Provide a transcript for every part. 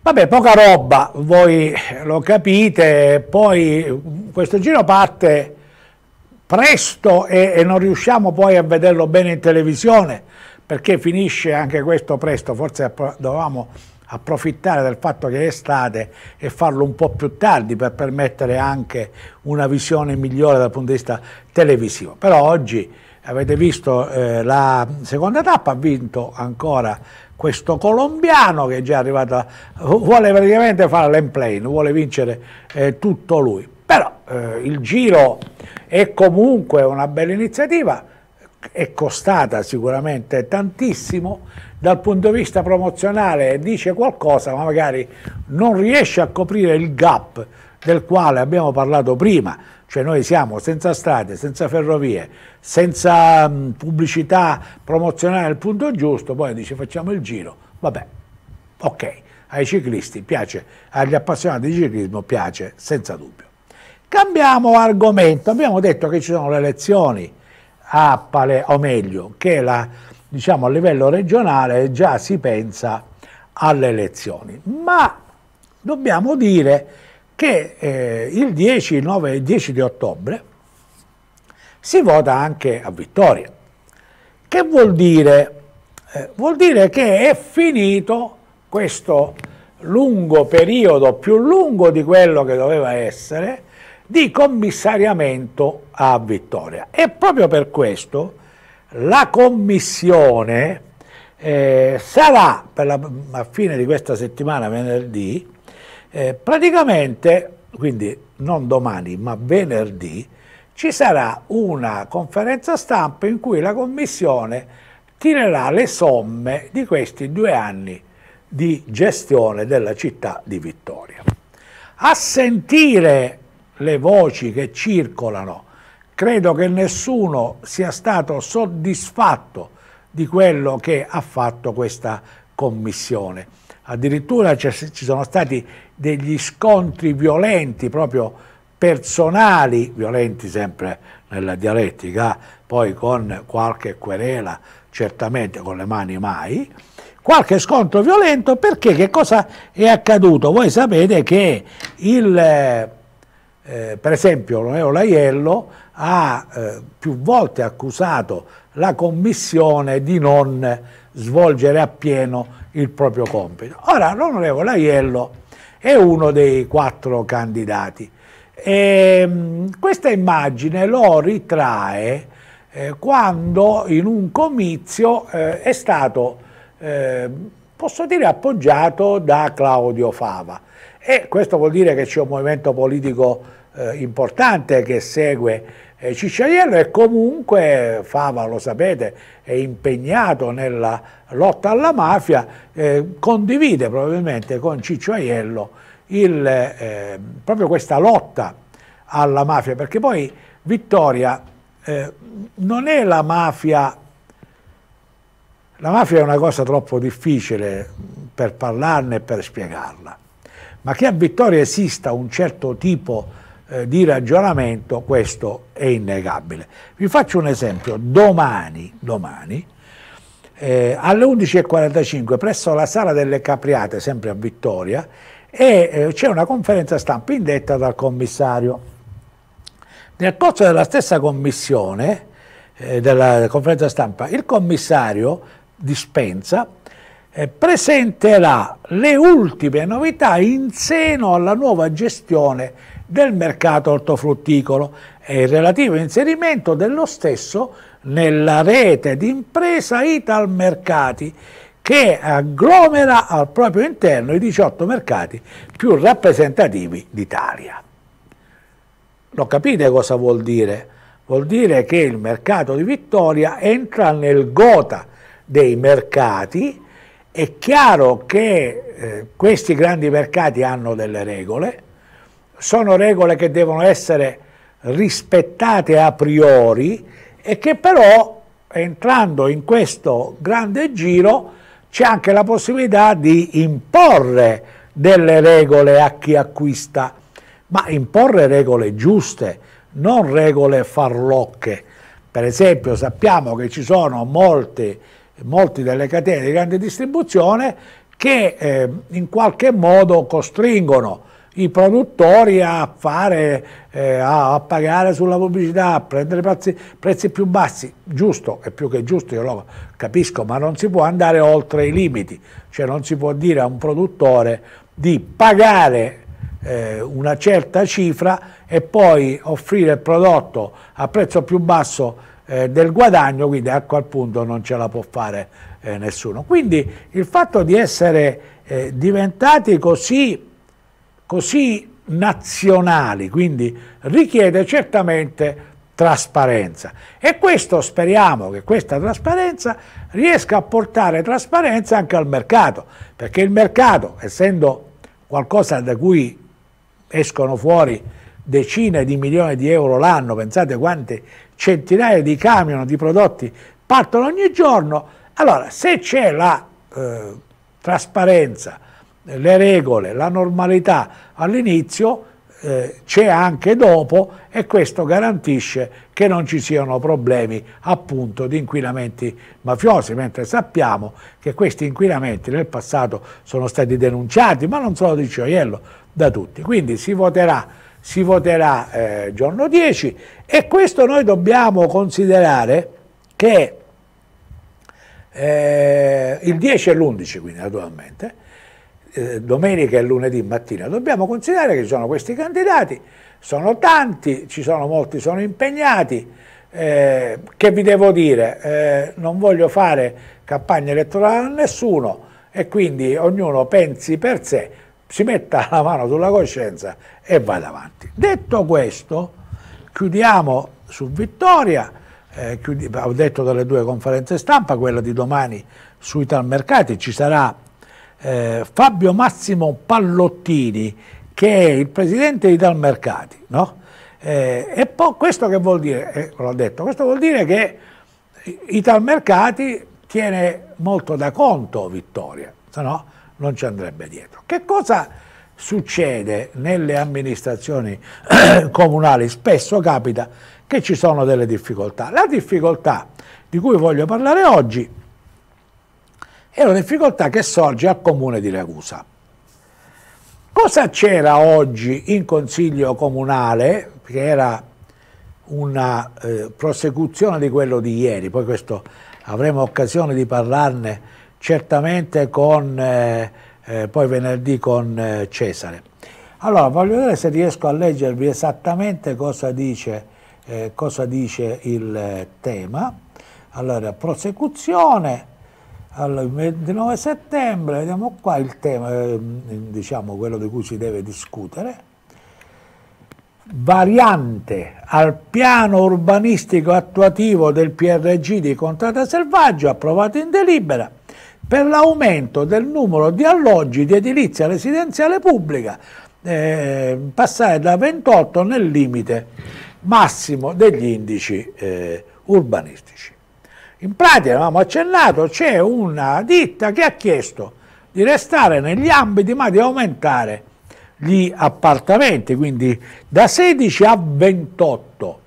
Vabbè, poca roba, voi lo capite, poi questo giro parte presto e, e, non riusciamo poi a vederlo bene in televisione, perché finisce anche questo presto, forse appro dovevamo approfittare del fatto che è estate e farlo un po' più tardi per permettere anche una visione migliore dal punto di vista televisivo. Però oggi avete visto eh, la seconda tappa, ha vinto ancora questo colombiano che è già arrivato, vuole praticamente fare l'emplane, vuole vincere eh, tutto lui. Però eh, il giro è comunque una bella iniziativa, è costata sicuramente tantissimo dal punto di vista promozionale, dice qualcosa ma magari non riesce a coprire il gap del quale abbiamo parlato prima, cioè noi siamo senza strade, senza ferrovie, senza mh, mm, pubblicità promozionale al punto giusto, poi dice facciamo il giro, vabbè, ok, ai ciclisti piace, agli appassionati di ciclismo piace, senza dubbio. Cambiamo argomento, abbiamo detto che ci sono le elezioni a Pale, o meglio, che la, diciamo, a livello regionale già si pensa alle elezioni, ma dobbiamo dire che eh, il 10, 9 e 10 di ottobre si vota anche a vittoria. Che vuol dire? Eh, vuol dire che è finito questo lungo periodo, più lungo di quello che doveva essere, di commissariamento a vittoria. E proprio per questo la commissione eh, sarà, per la, a fine di questa settimana, venerdì, eh, praticamente, quindi non domani ma venerdì, ci sarà una conferenza stampa in cui la Commissione tirerà le somme di questi due anni di gestione della città di Vittoria. A sentire le voci che circolano, credo che nessuno sia stato soddisfatto di quello che ha fatto questa commissione addirittura ci sono stati degli scontri violenti, proprio personali, violenti sempre nella dialettica, poi con qualche querela, certamente con le mani mai, qualche scontro violento perché che cosa è accaduto? Voi sapete che il eh, per esempio l'onorevole Aiello ha eh, più volte accusato la Commissione di non svolgere appieno il proprio compito. Ora, l'onorevole Aiello è uno dei quattro candidati. E, ehm, questa immagine lo ritrae eh, quando in un comizio eh, è stato eh, posso dire appoggiato da Claudio Fava. E questo vuol dire che c'è un movimento politico eh, importante che segue eh, Cicciariello e comunque Fava, lo sapete, è impegnato nella lotta alla mafia, eh, condivide probabilmente con Cicciariello eh, proprio questa lotta alla mafia, perché poi Vittoria eh, non è la mafia la mafia è una cosa troppo difficile per parlarne e per spiegarla, ma che a Vittoria esista un certo tipo eh, di ragionamento, questo è innegabile. Vi faccio un esempio, domani, domani eh, alle 11.45 presso la Sala delle Capriate, sempre a Vittoria, eh, c'è una conferenza stampa indetta dal commissario. Nel corso della stessa commissione, eh, della conferenza stampa, il commissario dispensa, eh, presenterà le ultime novità in seno alla nuova gestione del mercato ortofrutticolo e il relativo inserimento dello stesso nella rete d'impresa Italmercati che agglomera al proprio interno i 18 mercati più rappresentativi d'Italia. Lo capite cosa vuol dire? Vuol dire che il mercato di Vittoria entra nel gota dei mercati, è chiaro che eh, questi grandi mercati hanno delle regole, sono regole che devono essere rispettate a priori e che però entrando in questo grande giro c'è anche la possibilità di imporre delle regole a chi acquista, ma imporre regole giuste, non regole farlocche. Per esempio sappiamo che ci sono molti molte delle catene di grande distribuzione che eh, in qualche modo costringono i produttori a, fare, eh, a pagare sulla pubblicità, a prendere prezzi, prezzi, più bassi, giusto, è più che giusto, io lo capisco, ma non si può andare oltre i limiti, cioè non si può dire a un produttore di pagare eh, una certa cifra e poi offrire il prodotto a prezzo più basso eh, del guadagno, quindi a quel punto non ce la può fare eh, nessuno. Quindi il fatto di essere eh, diventati così, così nazionali, quindi richiede certamente trasparenza e questo speriamo che questa trasparenza riesca a portare trasparenza anche al mercato, perché il mercato essendo qualcosa da cui escono fuori decine di milioni di euro l'anno, pensate quante centinaia di camion di prodotti partono ogni giorno, allora se c'è la eh, trasparenza, le regole, la normalità all'inizio, eh, c'è anche dopo e questo garantisce che non ci siano problemi appunto di inquinamenti mafiosi, mentre sappiamo che questi inquinamenti nel passato sono stati denunciati, ma non solo di Cioiello, da tutti. Quindi si voterà si voterà eh, giorno 10 e questo noi dobbiamo considerare che eh, il 10 e l'11 quindi naturalmente, eh, domenica e lunedì mattina, dobbiamo considerare che ci sono questi candidati, sono tanti, ci sono molti, sono impegnati, eh, che vi devo dire, eh, non voglio fare campagna elettorale a nessuno e quindi ognuno pensi per sé, si metta la mano sulla coscienza e vada avanti. Detto questo, chiudiamo su Vittoria, eh, chiudi, ho detto dalle due conferenze stampa, quella di domani sui talmercati, ci sarà eh, Fabio Massimo Pallottini, che è il presidente di Talmercati, no? eh, e poi questo che vuol dire? Eh, l'ho detto, questo vuol dire che i talmercati tiene molto da conto Vittoria, se no non ci andrebbe dietro. Che cosa succede nelle amministrazioni comunali? Spesso capita che ci sono delle difficoltà. La difficoltà di cui voglio parlare oggi è una difficoltà che sorge al comune di Ragusa. Cosa c'era oggi in consiglio comunale, che era una eh, prosecuzione di quello di ieri, poi questo avremo occasione di parlarne certamente con, eh, eh, poi venerdì con eh, Cesare. Allora, voglio vedere se riesco a leggervi esattamente cosa dice, eh, cosa dice il eh, tema. Allora, prosecuzione, allora, il 29 settembre, vediamo qua il tema, eh, diciamo quello di cui si deve discutere. Variante al piano urbanistico attuativo del PRG di Contrada Selvaggio, approvato in delibera per l'aumento del numero di alloggi di edilizia residenziale pubblica, eh, passare da 28 nel limite massimo degli indici eh, urbanistici. In pratica, avevamo accennato, c'è una ditta che ha chiesto di restare negli ambiti ma di aumentare gli appartamenti, quindi da 16 a 28,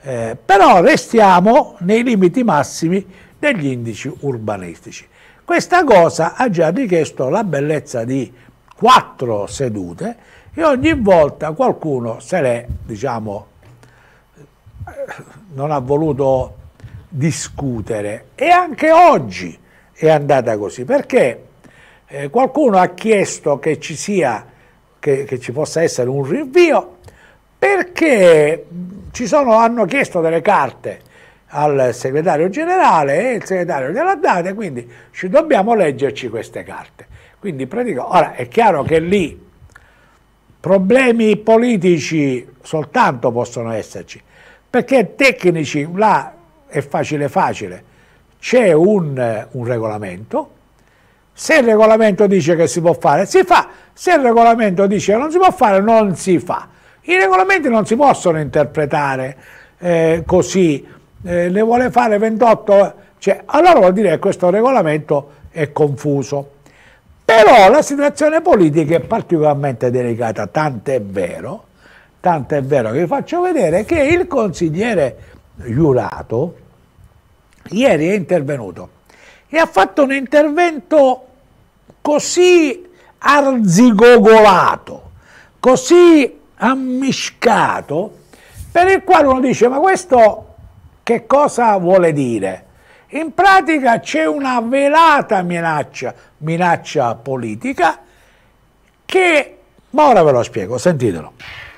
eh, però restiamo nei limiti massimi degli indici urbanistici. Questa cosa ha già richiesto la bellezza di quattro sedute e ogni volta qualcuno se l'è, diciamo, eh, non ha voluto discutere. E anche oggi è andata così, perché eh, qualcuno ha chiesto che ci sia, che, che ci possa essere un rinvio, perché ci sono, hanno chiesto delle carte al segretario generale e il segretario gliela ha data, quindi ci dobbiamo leggerci queste carte. Quindi pratica, ora è chiaro che lì problemi politici soltanto possono esserci, perché tecnici là è facile facile, c'è un, un regolamento, se il regolamento dice che si può fare, si fa, se il regolamento dice che non si può fare, non si fa. I regolamenti non si possono interpretare eh, così, eh, ne vuole fare 28, cioè, allora vuol dire che questo regolamento è confuso. Però la situazione politica è particolarmente delicata, tant'è vero, tant'è vero che vi faccio vedere che il consigliere Giurato ieri è intervenuto e ha fatto un intervento così arzigogolato, così ammiscato, per il quale uno dice ma questo che cosa vuole dire? In pratica c'è una velata minaccia, minaccia politica che, ma ora ve lo spiego, sentitelo.